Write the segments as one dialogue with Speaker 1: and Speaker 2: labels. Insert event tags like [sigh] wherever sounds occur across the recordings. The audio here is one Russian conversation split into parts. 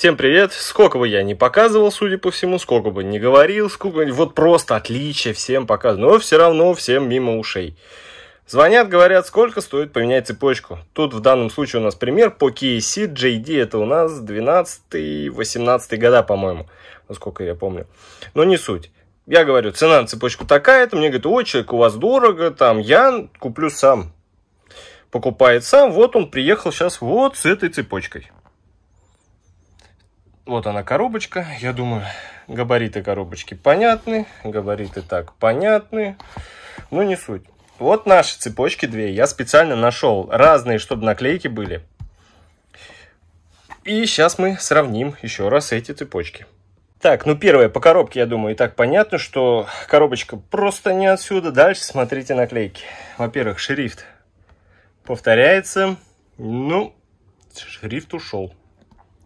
Speaker 1: Всем привет! Сколько бы я не показывал, судя по всему, сколько бы не говорил, сколько... вот просто отличие всем показываю, но все равно всем мимо ушей. Звонят, говорят, сколько стоит поменять цепочку. Тут в данном случае у нас пример по KC JD, это у нас 12-18 года, по-моему, насколько я помню. Но не суть. Я говорю, цена на цепочку такая-то, мне говорят, о, человек, у вас дорого, там, я куплю сам. Покупает сам, вот он приехал сейчас вот с этой цепочкой. Вот она коробочка. Я думаю, габариты коробочки понятны. Габариты так понятны. Но не суть. Вот наши цепочки две. Я специально нашел разные, чтобы наклейки были. И сейчас мы сравним еще раз эти цепочки. Так, ну первое, по коробке, я думаю, и так понятно, что коробочка просто не отсюда. Дальше смотрите наклейки. Во-первых, шрифт повторяется. Ну, шрифт ушел.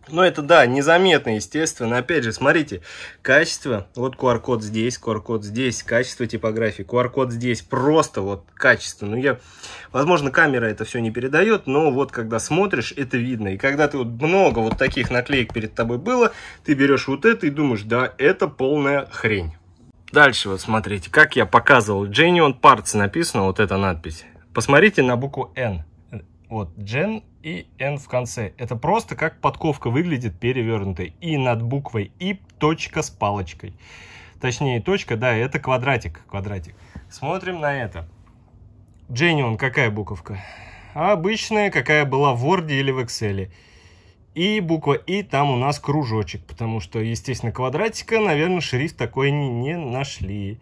Speaker 1: Но ну, это, да, незаметно, естественно. Опять же, смотрите, качество, вот QR-код здесь, QR-код здесь, качество типографии, QR-код здесь, просто вот качество. Ну, я, возможно, камера это все не передает, но вот когда смотришь, это видно. И когда ты вот много вот таких наклеек перед тобой было, ты берешь вот это и думаешь, да, это полная хрень. Дальше вот смотрите, как я показывал, Genuine Parts написано, вот эта надпись. Посмотрите на букву N. Вот, Gen и N в конце. Это просто как подковка выглядит перевернутой. И над буквой И точка с палочкой. Точнее, точка, да, это квадратик. квадратик. Смотрим на это. Genion какая буковка? обычная, какая была в Word или в Excel. И буква И там у нас кружочек, потому что, естественно, квадратика, наверное, шрифт такой не, не нашли.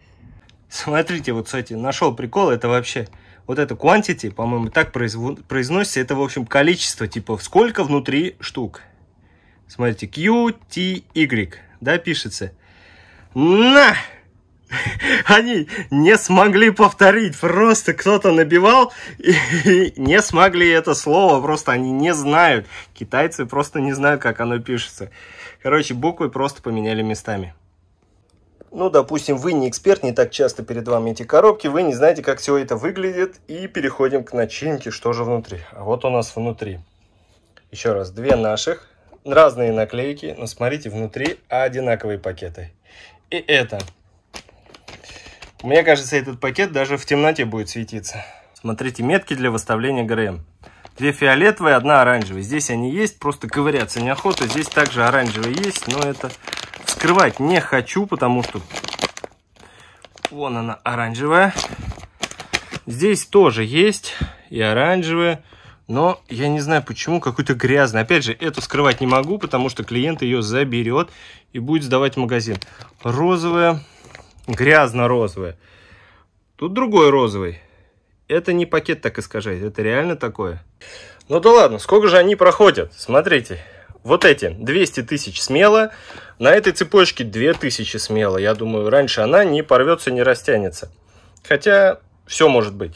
Speaker 1: Смотрите, вот, кстати, нашел прикол, это вообще вот это quantity, по-моему, так произносится, это, в общем, количество, типа, сколько внутри штук. Смотрите, Q, T, Y, да, пишется. На! [laughs] Они не смогли повторить, просто кто-то набивал и, и не смогли это слово, просто они не знают. Китайцы просто не знают, как оно пишется. Короче, буквы просто поменяли местами ну, допустим, вы не эксперт, не так часто перед вами эти коробки, вы не знаете, как все это выглядит. И переходим к начинке, что же внутри. А вот у нас внутри. Еще раз, две наших, разные наклейки, но смотрите, внутри одинаковые пакеты. И это. Мне кажется, этот пакет даже в темноте будет светиться. Смотрите, метки для выставления ГРМ. Две фиолетовые, одна оранжевая. Здесь они есть, просто ковыряться неохота. Здесь также оранжевые есть, но это Скрывать не хочу, потому что вон она оранжевая. Здесь тоже есть и оранжевая, но я не знаю почему, какой-то грязный. Опять же, эту скрывать не могу, потому что клиент ее заберет и будет сдавать в магазин. Розовая, грязно-розовая. Тут другой розовый. Это не пакет так и искажает, это реально такое. Ну да ладно, сколько же они проходят? Смотрите, вот эти 200 тысяч смело, на этой цепочке 2000 смело. Я думаю, раньше она не порвется, не растянется. Хотя все может быть.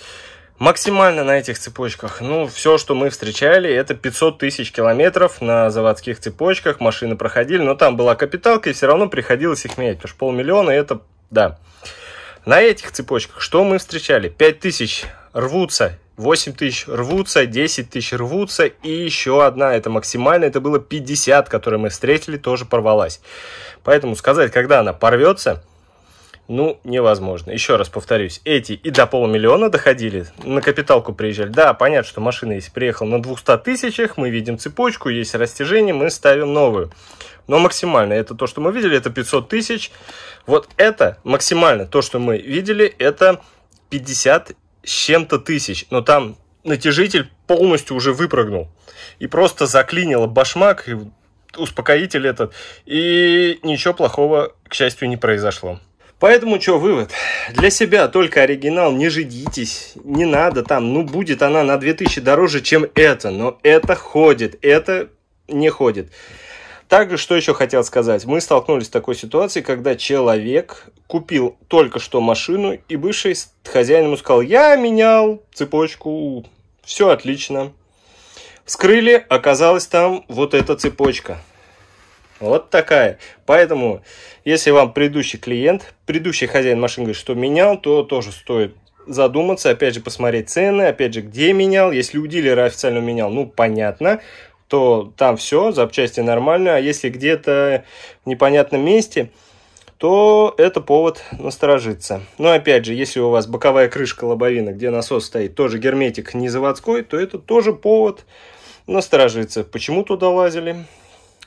Speaker 1: Максимально на этих цепочках, ну, все, что мы встречали, это 500 тысяч километров на заводских цепочках, машины проходили, но там была капиталка, и все равно приходилось их менять, потому что полмиллиона это, да. На этих цепочках что мы встречали? 5000 рвутся 8 тысяч рвутся, 10 тысяч рвутся, и еще одна, это максимально, это было 50, которые мы встретили, тоже порвалась. Поэтому сказать, когда она порвется, ну, невозможно. Еще раз повторюсь, эти и до полумиллиона доходили, на капиталку приезжали. Да, понятно, что машина, если Приехал на 200 тысячах, мы видим цепочку, есть растяжение, мы ставим новую. Но максимально, это то, что мы видели, это 500 тысяч. Вот это максимально, то, что мы видели, это 50 с чем-то тысяч, но там натяжитель полностью уже выпрыгнул. И просто заклинило башмак, и успокоитель этот, и ничего плохого, к счастью, не произошло. Поэтому что вывод? Для себя только оригинал, не жидитесь, не надо там, ну будет она на 2000 дороже, чем это, но это ходит, это не ходит. Также, что еще хотел сказать, мы столкнулись с такой ситуацией, когда человек купил только что машину, и бывший хозяин ему сказал, я менял цепочку, все отлично. Вскрыли, оказалась там вот эта цепочка. Вот такая. Поэтому, если вам предыдущий клиент, предыдущий хозяин машины говорит, что менял, то тоже стоит задуматься, опять же, посмотреть цены, опять же, где менял. Если у дилера официально менял, ну, понятно то там все, запчасти нормально, а если где-то в непонятном месте, то это повод насторожиться. Но опять же, если у вас боковая крышка лобовина, где насос стоит, тоже герметик не заводской, то это тоже повод насторожиться. Почему туда лазили?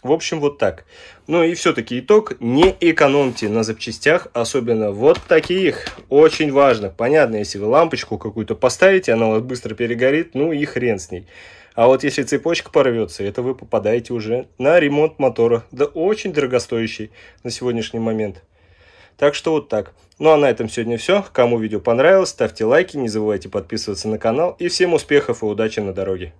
Speaker 1: В общем, вот так. Ну и все-таки итог. Не экономьте на запчастях, особенно вот таких. Очень важно. Понятно, если вы лампочку какую-то поставите, она у вас быстро перегорит, ну и хрен с ней. А вот если цепочка порвется, это вы попадаете уже на ремонт мотора, да очень дорогостоящий на сегодняшний момент. Так что вот так. Ну а на этом сегодня все. Кому видео понравилось, ставьте лайки, не забывайте подписываться на канал. И всем успехов и удачи на дороге.